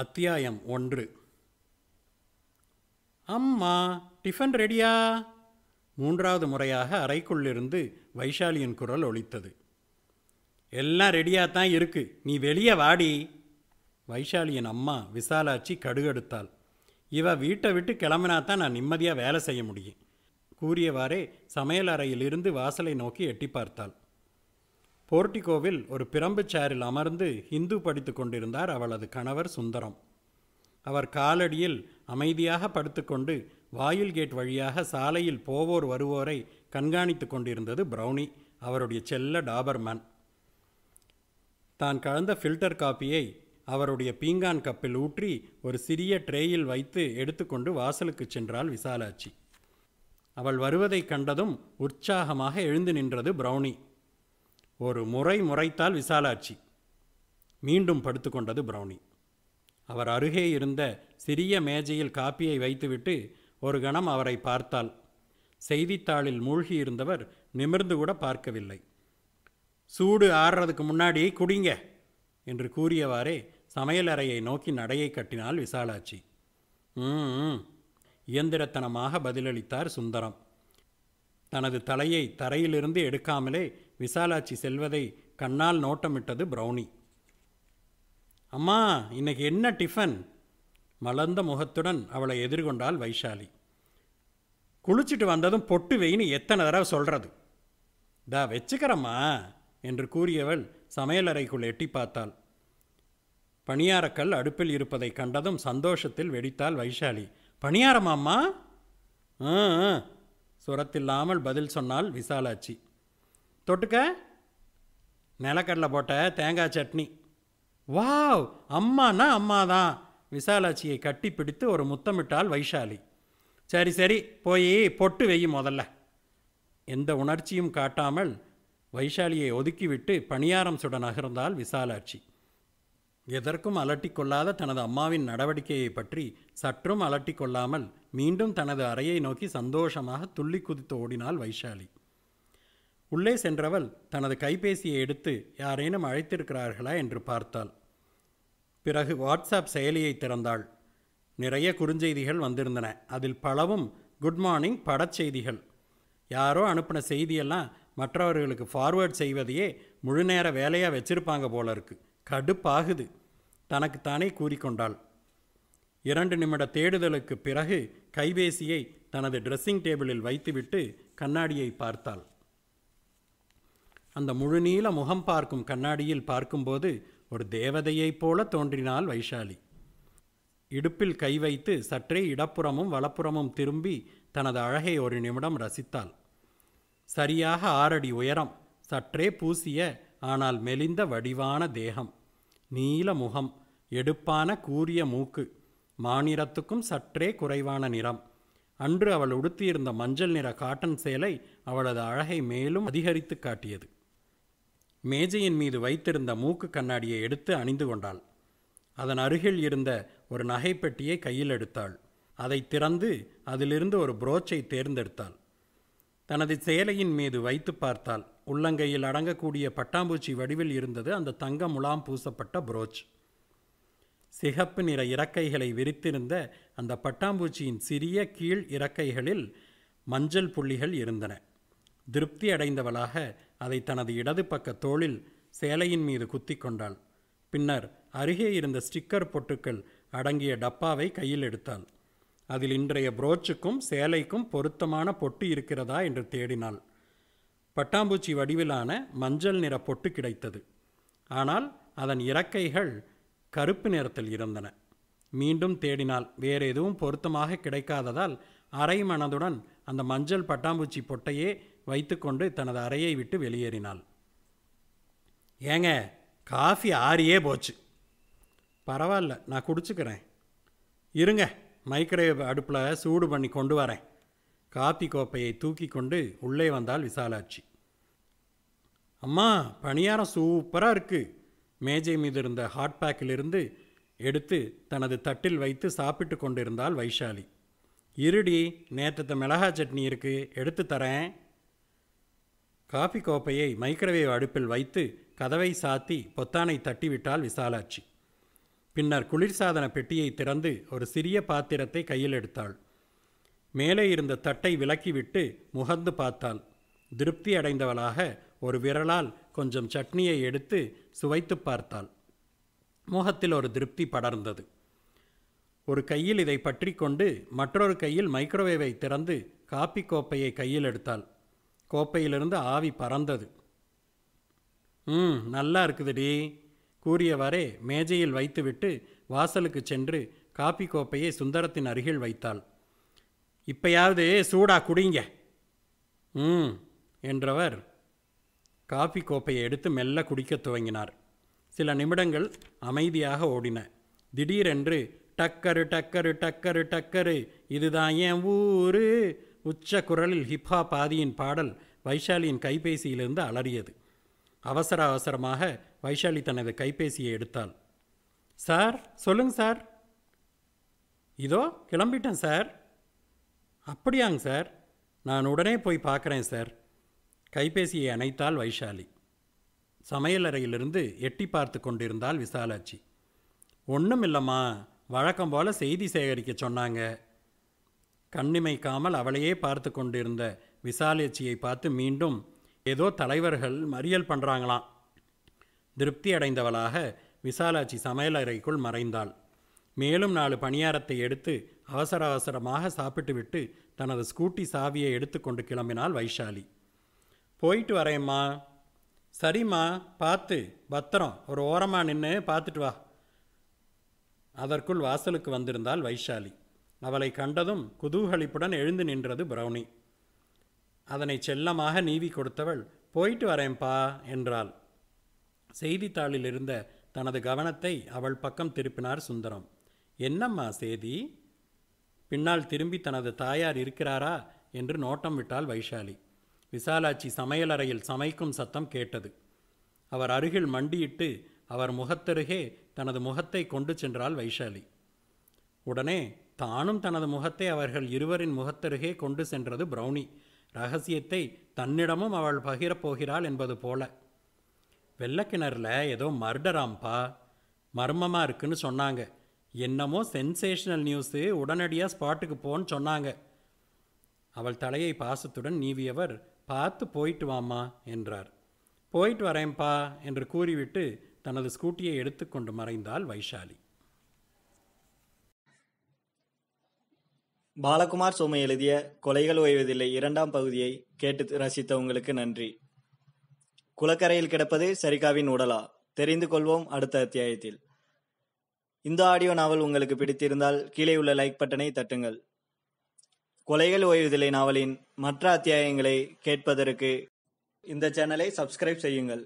அத்தியாயம் ஒன்று அம்மா டிஃபன் ரெடியா மூன்றாவது முறையாக அறைக்குள்ளிருந்து வைஷாலியின் குரல் ஒழித்தது எல்லாம் ரெடியாக தான் இருக்கு நீ வெளியே வாடி வைஷாலியின் அம்மா விசாலாட்சி கடுகெடுத்தாள் இவ வீட்டை விட்டு கிளம்பினா தான் நான் நிம்மதியாக வேலை செய்ய முடியும் கூறியவாறே சமையல் அறையிலிருந்து வாசலை நோக்கி எட்டி பார்த்தாள் போர்டிகோவில் ஒரு பிரம்பு சேரில் அமர்ந்து ஹிந்து படித்து கொண்டிருந்தார் அவளது கணவர் சுந்தரம் அவர் காலடியில் அமைதியாக படுத்துக்கொண்டு வாயில் கேட் வழியாக சாலையில் போவோர் வருவோரை கண்காணித்து கொண்டிருந்தது ப்ரௌனி அவருடைய செல்ல டாபர்மேன் தான் கலந்த ஃபில்டர் காப்பியை அவருடைய பீங்கான் கப்பில் ஊற்றி ஒரு சிறிய ட்ரேயில் வைத்து எடுத்துக்கொண்டு வாசலுக்கு சென்றாள் விசாலாட்சி அவள் வருவதைக் கண்டதும் உற்சாகமாக எழுந்து நின்றது பிரௌனி ஒரு முறை முறைத்தால் விசாலாட்சி மீண்டும் படுத்துக்கொண்டது பிரௌனி அவர் அருகே இருந்த சிறிய மேஜையில் காப்பியை வைத்துவிட்டு ஒரு கணம் அவரை பார்த்தாள் செய்தித்தாளில் மூழ்கி இருந்தவர் நிமிர்ந்து கூட பார்க்கவில்லை சூடு ஆறுறதுக்கு முன்னாடி குடிங்க என்று கூறியவாறே சமையலறையை நோக்கி நடையை கட்டினால் விசாலாட்சி ம் இயந்திரத்தனமாக பதிலளித்தார் சுந்தரம் தனது தலையை தரையிலிருந்து எடுக்காமலே விசாலாட்சி செல்வதை கண்ணால் நோட்டமிட்டது ப்ரௌனி அம்மா இன்னைக்கு என்ன டிஃபன் மலர்ந்த முகத்துடன் அவளை எதிர்கொண்டாள் வைஷாலி குளிச்சுட்டு வந்ததும் பொட்டு வெயின்னு எத்தனை தடவை சொல்கிறது தா வச்சுக்கிறம்மா என்று கூறியவள் சமையலறைக்குள் எட்டி பார்த்தாள் பணியாரக்கல் அடுப்பில் இருப்பதை கண்டதும் சந்தோஷத்தில் வெடித்தாள் வைஷாலி பணியாரமாம்மா ஆ சுரத்தில்லாமல் பதில் சொன்னாள் விசாலாட்சி தொட்டுக்க நிலக்கடலை போட்ட தேங்காய் சட்னி வாவ் அம்மானா அம்மா தான் விசாலாட்சியை கட்டி பிடித்து ஒரு முத்தமிட்டால் வைஷாலி சரி சரி போய் பொட்டு வெய்யும் முதல்ல எந்த உணர்ச்சியும் காட்டாமல் வைஷாலியை ஒதுக்கிவிட்டு பணியாரம் சுட நகர்ந்தால் விசாலாட்சி எதற்கும் அலட்டி கொள்ளாத தனது அம்மாவின் நடவடிக்கையை பற்றி சற்றும் அலட்டி கொள்ளாமல் மீண்டும் தனது அறையை நோக்கி சந்தோஷமாக துள்ளி குதித்து ஓடினாள் வைஷாலி உள்ளே சென்றவள் தனது கைபேசியை எடுத்து யாரேனும் அழைத்திருக்கிறார்களா என்று பார்த்தாள் பிறகு வாட்ஸ்அப் செயலியை திறந்தாள் நிறைய குறுஞ்செய்திகள் வந்திருந்தன அதில் பலவும் குட் மார்னிங் படச்செய்திகள் யாரோ அனுப்பின செய்தியெல்லாம் மற்றவர்களுக்கு ஃபார்வேர்ட் செய்வதையே முழு நேர வேலையாக வச்சிருப்பாங்க போல இருக்கு கடுப்பாகுது தனக்குத்தானே கூறிக்கொண்டாள் இரண்டு நிமிட தேடுதலுக்கு பிறகு கைபேசியை தனது ட்ரெஸ்ஸிங் டேபிளில் வைத்துவிட்டு கண்ணாடியை பார்த்தாள் அந்த முழுநீல முகம் பார்க்கும் கண்ணாடியில் பார்க்கும்போது ஒரு தேவதையைப் போல தோன்றினாள் வைஷாலி இடுப்பில் கை வைத்து சற்றே இடப்புறமும் வலப்புறமும் திரும்பி தனது அழகை ஒரு நிமிடம் ரசித்தாள் சரியாக ஆறடி உயரம் சற்றே பூசிய ஆனால் மெலிந்த வடிவான தேகம் நீல முகம் எடுப்பான கூரிய மூக்கு மாநிறத்துக்கும் சற்றே குறைவான நிறம் அன்று அவள் உடுத்தியிருந்த மஞ்சள் நிற காட்டன் சேலை அவளது அழகை மேலும் அதிகரித்து காட்டியது மேஜையின் மீது வைத்திருந்த மூக்கு கண்ணாடியை எடுத்து அணிந்து கொண்டாள் அதன் அருகில் இருந்த ஒரு நகைப்பெட்டியை கையில் எடுத்தாள் அதை திறந்து அதிலிருந்து ஒரு புரோச்சை தேர்ந்தெடுத்தாள் தனது சேலையின் மீது வைத்து பார்த்தால் உள்ளங்கையில் அடங்கக்கூடிய பட்டாம்பூச்சி வடிவில் இருந்தது அந்த தங்க முலாம் பூசப்பட்ட புரோச் சிகப்பு நிற இறக்கைகளை விரித்திருந்த அந்த பட்டாம்பூச்சியின் சிறிய கீழ் இறக்கைகளில் மஞ்சள் புள்ளிகள் இருந்தன திருப்தி அடைந்தவளாக அதை தனது இடது பக்க தோளில் சேலையின் மீது குத்தி கொண்டாள் பின்னர் அருகே இருந்த ஸ்டிக்கர் பொட்டுக்கள் அடங்கிய டப்பாவை கையில் எடுத்தாள் அதில் இன்றைய புரோச்சுக்கும் சேலைக்கும் பொருத்தமான பொட்டு இருக்கிறதா என்று தேடினாள் பட்டாம்பூச்சி வடிவிலான மஞ்சள் நிற பொட்டு கிடைத்தது ஆனால் அதன் இறக்கைகள் கருப்பு நிறத்தில் இருந்தன மீண்டும் தேடினால் வேறு எதுவும் பொருத்தமாக கிடைக்காததால் அரை மனதுடன் அந்த மஞ்சள் பட்டாம்பூச்சி பொட்டையே வைத்துக்கொண்டு தனது அறையை விட்டு வெளியேறினாள் ஏங்க காஃபி ஆறியே போச்சு பரவாயில்ல நான் குடிச்சுக்கிறேன் இருங்க மைக்ரோவேவ் அடுப்பில் சூடு பண்ணி கொண்டு வரேன் காஃபி கோப்பையை தூக்கி கொண்டு உள்ளே வந்தால் விசாலாட்சி அம்மா பணியாரம் சூப்பராக இருக்குது மேஜை மீது இருந்த ஹாட் பேக்கிலிருந்து எடுத்து தனது தட்டில் வைத்து சாப்பிட்டு கொண்டிருந்தாள் வைஷாலி இருடி நேற்று மிளகா சட்னி இருக்குது எடுத்து தரேன் காஃபி கோப்பையை மைக்ரோவேவ் அடுப்பில் வைத்து கதவை சாத்தி பொத்தானை தட்டிவிட்டாள் விசாலாட்சி பின்னர் குளிர்சாதன பெட்டியை திறந்து ஒரு சிறிய பாத்திரத்தை கையில் எடுத்தாள் மேலே இருந்த தட்டை விலக்கிவிட்டு முகந்து பார்த்தாள் திருப்தி அடைந்தவளாக ஒரு விரலால் கொஞ்சம் சட்னியை எடுத்து சுவைத்து பார்த்தாள் முகத்தில் ஒரு திருப்தி படர்ந்தது ஒரு கையில் இதை பற்றி கொண்டு மற்றொரு கையில் மைக்ரோவேவை திறந்து காப்பி கோப்பையை கையில் எடுத்தாள் கோப்பையிலிருந்து ஆவி பறந்தது ம் நல்லா இருக்குதுடி கூறியவாறே மேஜையில் வைத்துவிட்டு வாசலுக்கு சென்று காப்பி கோப்பையை சுந்தரத்தின் அருகில் வைத்தாள் இப்பயாவது சூடா குடிங்க ம் என்றவர் காஃபி கோப்பையை எடுத்து மெல்ல குடிக்கத் துவங்கினார் சில நிமிடங்கள் அமைதியாக ஓடின திடீரென்று டக்கரு டக்கரு டக்கரு டக்கரு இதுதான் என் ஊரு உச்ச குரலில் ஹிப்ஹா பாதியின் பாடல் வைஷாலியின் கைபேசியிலிருந்து அலறியது அவசர அவசரமாக வைஷாலி தனது கைபேசியை எடுத்தாள் சார் சொல்லுங்க சார் இதோ கிளம்பிட்டேன் சார் அப்படியாங்க சார் நான் உடனே போய் பார்க்குறேன் சார் கைபேசியை அணைத்தாள் வைஷாலி சமையலறையிலிருந்து எட்டி பார்த்து கொண்டிருந்தாள் விசாலாட்சி ஒன்றும் இல்லைம்மா வழக்கம் போல் செய்தி சேகரிக்க சொன்னாங்க கண்ணிமைக்காமல் அவளையே பார்த்து கொண்டிருந்த விசாலேச்சியை பார்த்து மீண்டும் ஏதோ தலைவர்கள் மறியல் பண்ணுறாங்களாம் திருப்தி அடைந்தவளாக விசாலாட்சி சமையலறைக்குள் மறைந்தாள் மேலும் நாலு பணியாரத்தை எடுத்து அவசர அவசரமாக சாப்பிட்டுவிட்டு தனது ஸ்கூட்டி சாவியை எடுத்துக்கொண்டு கிளம்பினாள் வைஷாலி போயிட்டு வரேம்மா சரிம்மா பார்த்து பத்திரம் ஒரு ஓரமாக நின்று பார்த்துட்டு வா அதற்குள் வாசலுக்கு வந்திருந்தாள் வைஷாலி அவளை கண்டதும் குதூகலிப்புடன் எழுந்து நின்றது பிரௌனி அதனை செல்லமாக நீவி கொடுத்தவள் போயிட்டு வரேன்பா என்றாள் செய்தித்தாளில் இருந்த தனது கவனத்தை அவள் பக்கம் திருப்பினார் சுந்தரம் என்னம்மா சேதி பின்னால் திரும்பி தனது தாயார் இருக்கிறாரா என்று நோட்டம் விட்டாள் வைஷாலி விசாலாட்சி சமையலறையில் சமைக்கும் சத்தம் கேட்டது அவர் அருகில் மண்டியிட்டு அவர் முகத்தருகே தனது முகத்தை கொண்டு சென்றாள் வைஷாலி உடனே தானும் தனது முகத்தை அவர்கள் இருவரின் முகத்தருகே கொண்டு சென்றது பிரௌனி ரகசியத்தை தன்னிடமும் அவள் பகிரப்போகிறாள் என்பது போல வெள்ளக்கிணறில் ஏதோ மர்டராம்பா மர்மமாக இருக்குன்னு சொன்னாங்க என்னமோ சென்சேஷனல் நியூஸு உடனடியாக ஸ்பாட்டுக்கு போன்னு சொன்னாங்க அவள் தலையை பாசத்துடன் நீவியவர் பார்த்து போயிட்டு வாமா என்றார் போயிட்டு வரேன்ப்பா என்று கூறிவிட்டு தனது ஸ்கூட்டியை எடுத்துக்கொண்டு மறைந்தாள் வைஷாலி பாலகுமார் சோமை எழுதிய கொலைகள் ஓய்வதில்லை இரண்டாம் பகுதியை கேட்டு ரசித்த உங்களுக்கு நன்றி குளக்கரையில் கிடப்பது சரிகாவின் உடலா தெரிந்து கொள்வோம் அடுத்த அத்தியாயத்தில் இந்த ஆடியோ நாவல் உங்களுக்கு பிடித்திருந்தால் கீழே உள்ள லைக் பட்டனை தட்டுங்கள் கொலைகள் ஓய்வதில்லை நாவலின் மற்ற அத்தியாயங்களை கேட்பதற்கு இந்த சேனலை சப்ஸ்கிரைப் செய்யுங்கள்